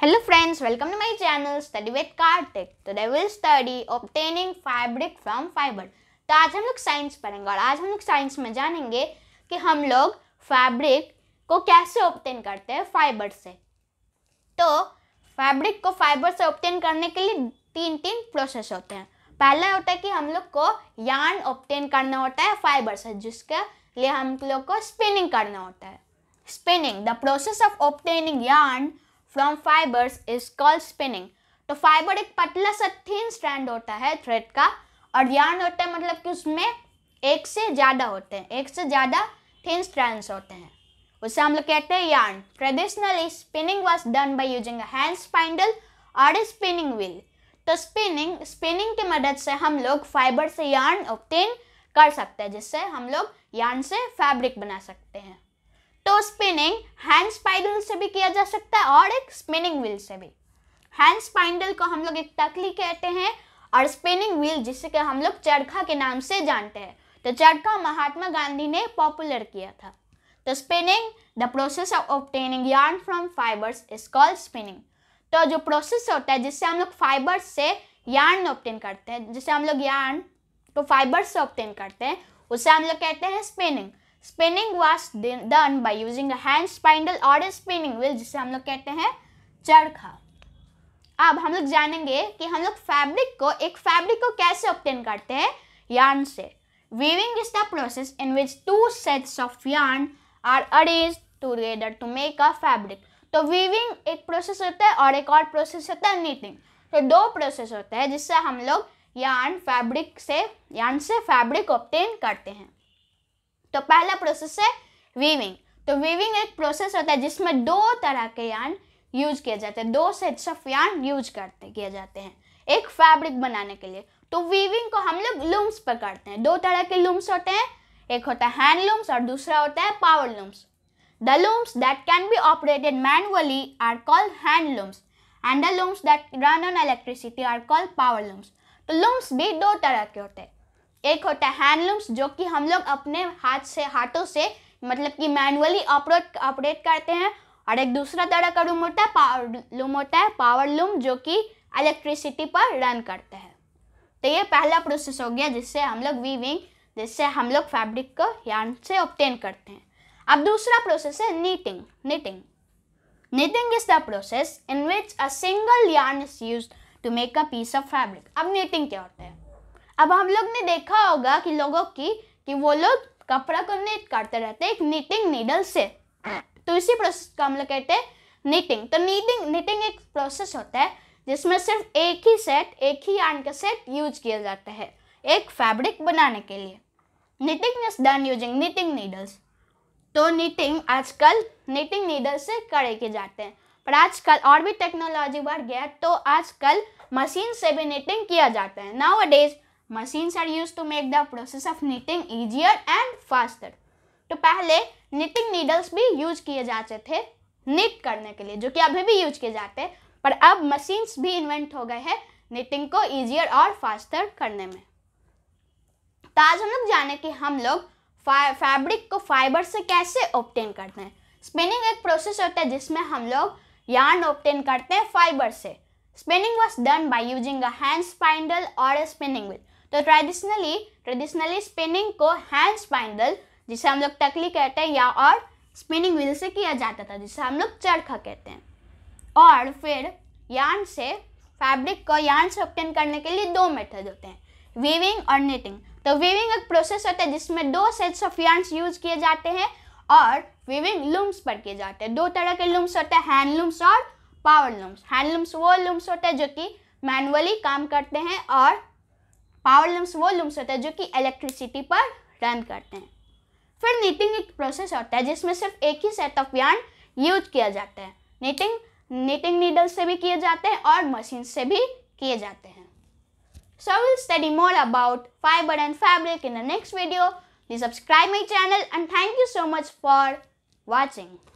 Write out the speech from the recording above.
Hello friends, welcome to my channel Study with Kartik. Today we'll study obtaining fabric from fiber. तो आज हम लोग science पढ़ेंगे और आज हम लोग साइंस में जानेंगे कि हम लोग फैब्रिक को कैसे ऑप्टेन करते हैं फाइबर से तो फैब्रिक को फाइबर से ऑप्टेन करने के लिए तीन तीन प्रोसेस होते हैं पहला होता है कि हम लोग को यान ऑप्टेन करना होता है फाइबर से जिसके लिए हम लोग को स्पिनिंग करना होता है spinning the process of obtaining yarn from fibres is called spinning तो फाइबर एक पतला सा थीन स्ट्रैंड होता है थ्रेड का और यार्न होता है मतलब कि उसमें एक से ज़्यादा होते हैं एक से ज़्यादा थिन स्ट्रैंड्स होते हैं उसे हम लोग कहते हैं yarn traditionally spinning was done by using hand spindle और स्पिनिंग व्हील तो स्पिनिंग स्पिनिंग की मदद से हम लोग फाइबर से यार्न ऑप्टेन कर सकते हैं जिससे हम लोग यार्न से फैब्रिक बना सकते हैं तो स्पिनिंग हैंड स्पाइडल से भी किया जा सकता है और एक स्पिनिंग व्हील से भी हैंड स्पाइडल को हम लोग एक तकली कहते हैं और स्पिनिंग व्हील जिसे के हम लोग चरखा के नाम से जानते हैं तो चरखा महात्मा गांधी ने पॉपुलर किया था तो spinning the process of obtaining yarn from fibres is called spinning तो जो प्रोसेस होता है जिससे हम लोग फाइबर्स से यार्न ऑप्टेन करते हैं जिससे हम लोग यार्न को फाइबर्स से ऑप्टेन करते हैं उसे हम लोग कहते हैं spinning spinning was done by using hand spindle और स्पिनिंग व्हील जिसे हम लोग कहते हैं चरखा अब हम लोग जानेंगे कि हम लोग फैब्रिक को एक फैब्रिक को कैसे ऑप्टेन करते हैं यार्न से weaving is the process in which two sets of yarn are arranged together to make a fabric तो वीविंग एक प्रोसेस होता है और एक और प्रोसेस होता है नीटिंग तो दो प्रोसेस होते हैं जिससे हम लोग यान फैब्रिक से यान से फैब्रिक ऑप्टेन करते हैं तो पहला प्रोसेस है वीविंग तो वीविंग एक प्रोसेस होता है जिसमें दो तरह के यान यूज किए जाते हैं दो सेट्स ऑफ यान यूज करते किए जाते हैं एक फैब्रिक बनाने के लिए तो वीविंग को हम लोग लूम्स पर करते हैं दो तरह के लूम्स होते हैं एक होता है हैंड लूम्स और दूसरा होता है power looms the looms that can be operated manually are called hand looms and the looms that run on electricity are called power looms. तो लूम्स भी दो तरह के होते हैं एक होता है हैंडलूम्स जो कि हम लोग अपने हाथ से हाथों से मतलब कि मैनुअली ऑपरेट ऑपरेट करते हैं और एक दूसरा तरह का लूम होता है पावर लूम होता है पावर लूम जो कि इलेक्ट्रिसिटी पर रन करते हैं तो ये पहला प्रोसेस हो गया जिससे हम लोग वीविंग जिससे हम लोग फैब्रिक को यान से ऑप्टेन करते हैं अब दूसरा प्रोसेस है knitting knitting knitting is the process in which a single yarn is used to make a piece of fabric अब नीटिंग क्या होता है अब हम लोग ने देखा होगा कि लोगों की कि वो लोग कपड़ा को नीट काटते रहते हैं एक नीटिंग नीडल से तो इसी प्रोसेस को हम लोग कहते हैं नीटिंग तो नीटिंग नीटिंग एक प्रोसेस होता है जिसमें सिर्फ एक ही सेट एक ही यार्न का सेट यूज किया जाता है एक फैब्रिक बनाने के लिए knitting is done using knitting needles तो नीटिंग आजकल नीटिंग नीडल से करे के जाते हैं पर आजकल और भी टेक्नोलॉजी बढ़ गया तो आजकल मशीन से भी नीटिंग किया जाता है nowadays machines are use to make the process of knitting easier and faster तो पहले नीटिंग नीडल्स भी यूज किए जाते थे नीट करने के लिए जो कि अभी भी यूज किए जाते हैं पर अब मशीन्स भी इन्वेंट हो गए हैं नीटिंग को ईजियर और फास्टर करने में तो आज हम लोग जाने कि हम लोग फैब्रिक को फाइबर से कैसे ऑप्टेन करते हैं स्पिनिंग एक प्रोसेस होता है जिसमें हम लोग यार्न ऑप्टेन करते हैं फाइबर से spinning was done by using a hand spindle और अ स्पिनिंग व्हील तो ट्रेडिशनली ट्रेडिशनली स्पिनिंग को हैंड स्पाइंडल जिसे हम लोग टकली कहते हैं या और स्पिनिंग व्हील से किया जाता था जिसे हम लोग चरखा कहते हैं और फिर यान से फैब्रिक को यान से ऑप्टेन करने के लिए दो मेथड होते हैं वीविंग और निटिंग तो वीविंग एक प्रोसेस होता है जिसमें दो सेट्स ऑफ यान्स यूज किए जाते हैं और वीविंग लूम्स पर किए जाते हैं दो तरह के लूम्स होते हैं हैंड लूम्स और पावर लूम्स हैंड लूम्स वो लूम्स होते हैं जो कि मैनुअली काम करते हैं और पावर लूम्स वो लूम्स होते हैं जो कि इलेक्ट्रिसिटी पर रन करते हैं फिर नीटिंग एक प्रोसेस होता है जिसमें सिर्फ एक ही सेट ऑफ यान यूज किया जाता है नीटिंग नीटिंग नीडल से भी किए जाते हैं और मशीन से भी किए जाते हैं so will study more about fibre and fabric in the next video subscribe my channel and thank you so much for watching